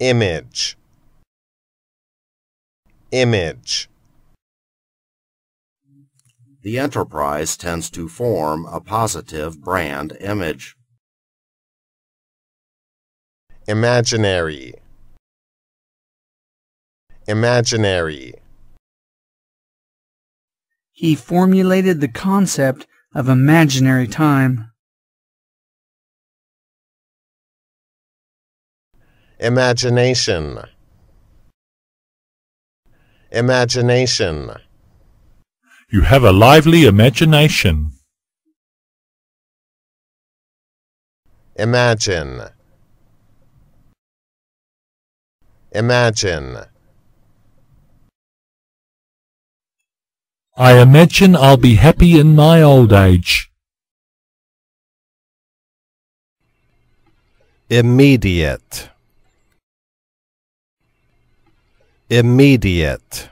image image the enterprise tends to form a positive brand image imaginary imaginary he formulated the concept of imaginary time imagination imagination you have a lively imagination imagine imagine I imagine I'll be happy in my old age. Immediate. Immediate.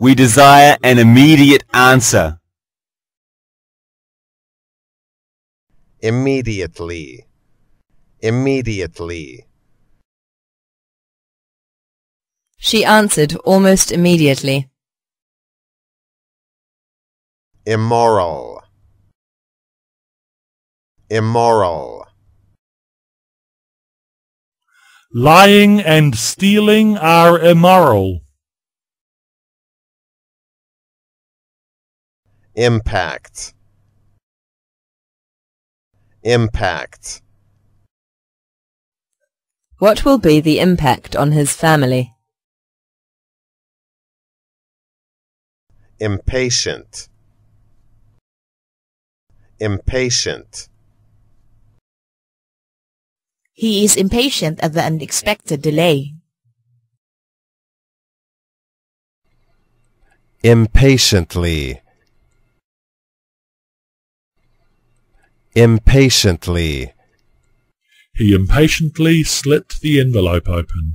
We desire an immediate answer. Immediately. Immediately. She answered almost immediately. Immoral. Immoral. Lying and stealing are immoral. Impact. Impact. What will be the impact on his family? Impatient. Impatient. He is impatient at the unexpected delay. Impatiently Impatiently He impatiently slit the envelope open.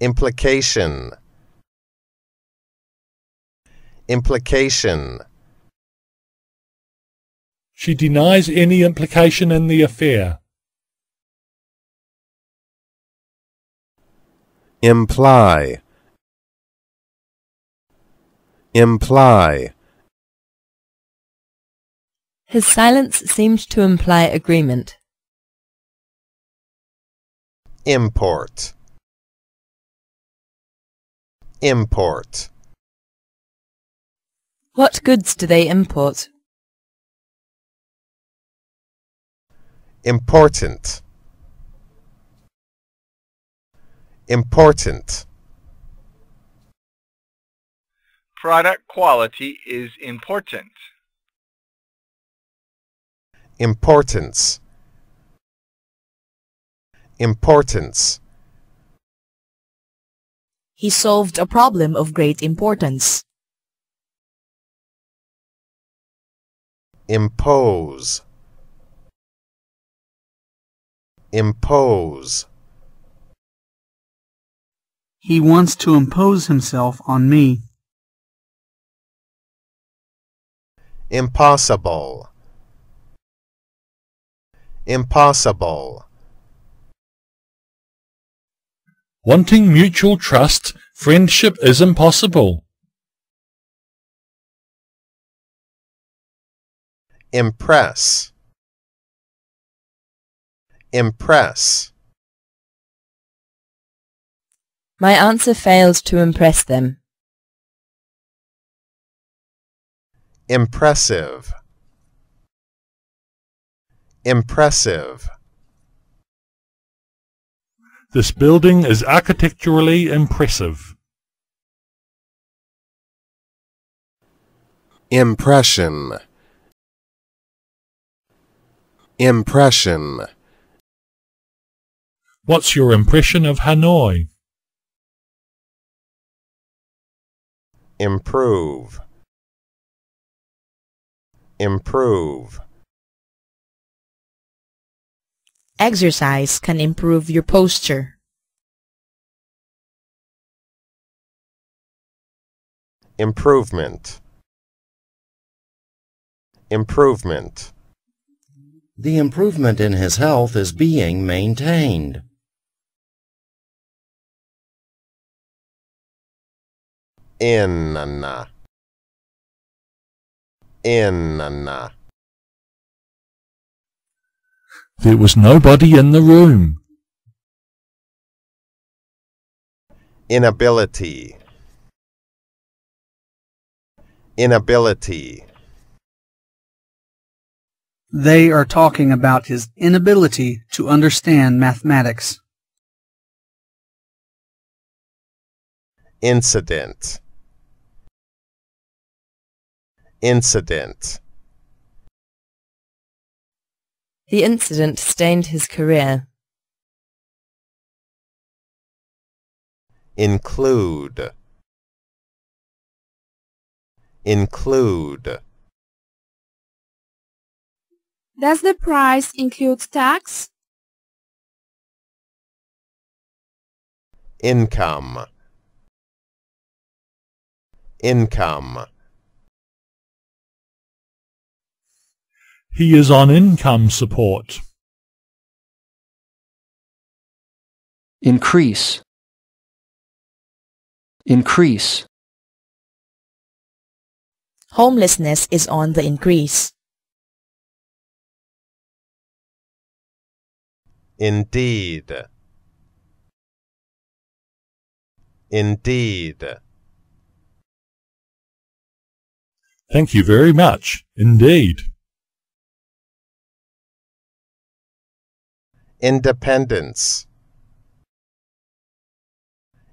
Implication Implication she denies any implication in the affair. Imply Imply His silence seemed to imply agreement. Import Import What goods do they import? important important product quality is important importance importance he solved a problem of great importance impose impose. He wants to impose himself on me. Impossible. Impossible. Wanting mutual trust, friendship is impossible. Impress impress. My answer failed to impress them. Impressive. Impressive. This building is architecturally impressive. Impression Impression What's your impression of Hanoi? Improve. Improve. Exercise can improve your posture. Improvement. Improvement. The improvement in his health is being maintained. Inna Inanna. There was nobody in the room. Inability. Inability. They are talking about his inability to understand mathematics. Incident incident. The incident stained his career. Include. Include. Does the price include tax? Income. Income. He is on income support. Increase. Increase. Homelessness is on the increase. Indeed. Indeed. Thank you very much. Indeed. Independence.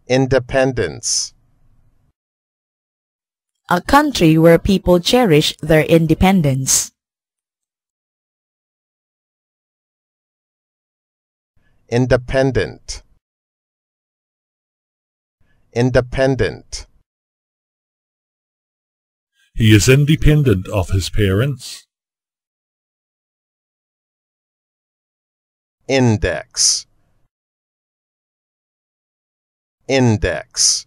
Independence. A country where people cherish their independence. Independent. Independent. He is independent of his parents. index index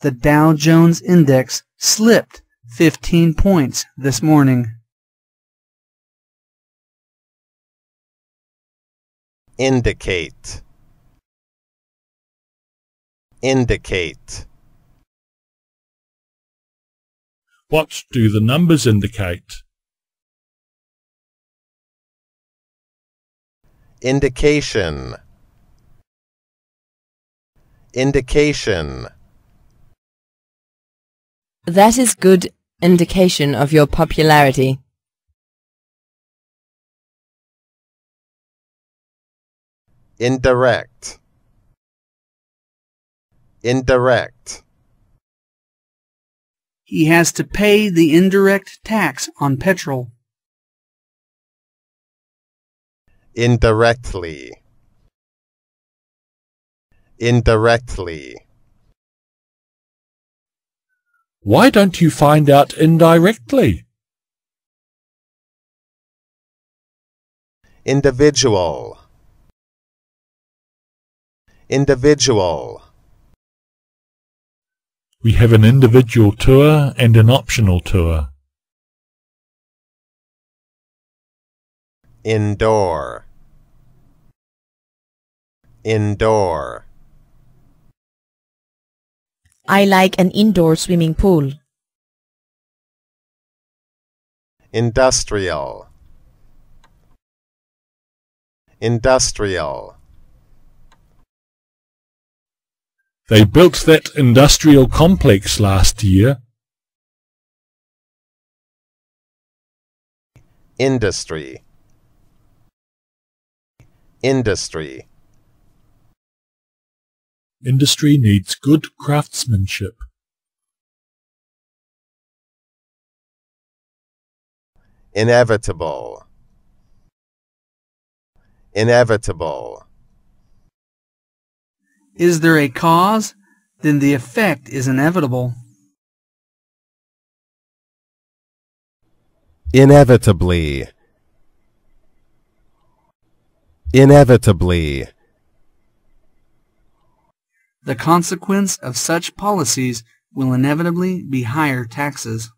the Dow Jones Index slipped 15 points this morning. Indicate Indicate What do the numbers indicate? indication indication that is good indication of your popularity indirect indirect he has to pay the indirect tax on petrol indirectly indirectly why don't you find out indirectly individual individual we have an individual tour and an optional tour indoor Indoor. I like an indoor swimming pool. Industrial. Industrial. They built that industrial complex last year. Industry. Industry. Industry needs good craftsmanship. Inevitable. Inevitable. Is there a cause? Then the effect is inevitable. Inevitably. Inevitably. The consequence of such policies will inevitably be higher taxes.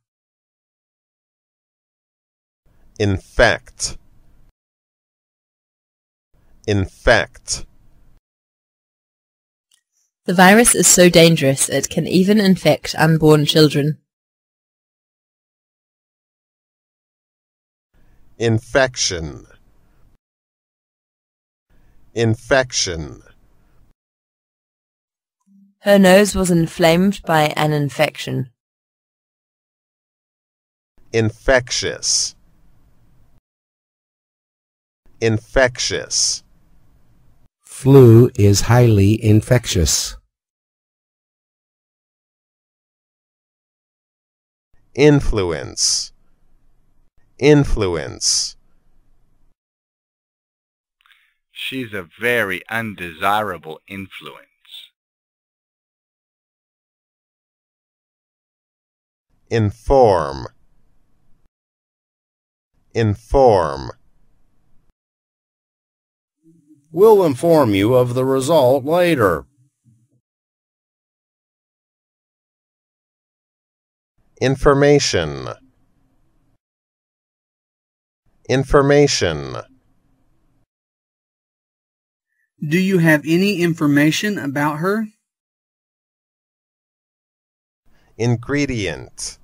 In fact. In fact. The virus is so dangerous it can even infect unborn children. Infection. Infection. Her nose was inflamed by an infection. Infectious. Infectious. Flu is highly infectious. Influence. Influence. She's a very undesirable influence. inform inform We'll inform you of the result later. Information Information Do you have any information about her? Ingredient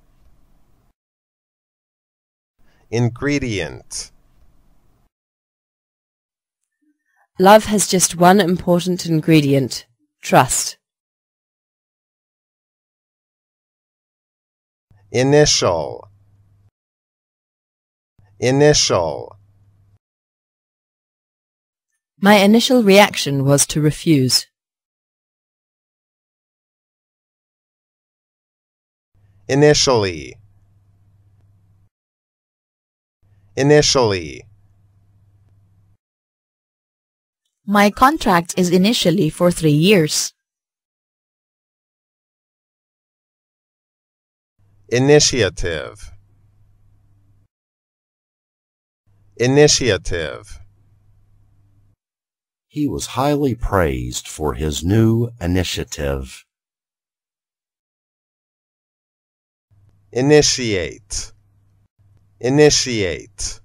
Ingredient Love has just one important ingredient, trust. Initial Initial My initial reaction was to refuse. initially initially my contract is initially for three years. Initiative Initiative He was highly praised for his new initiative. Initiate. Initiate.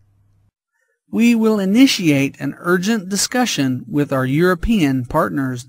We will initiate an urgent discussion with our European partners.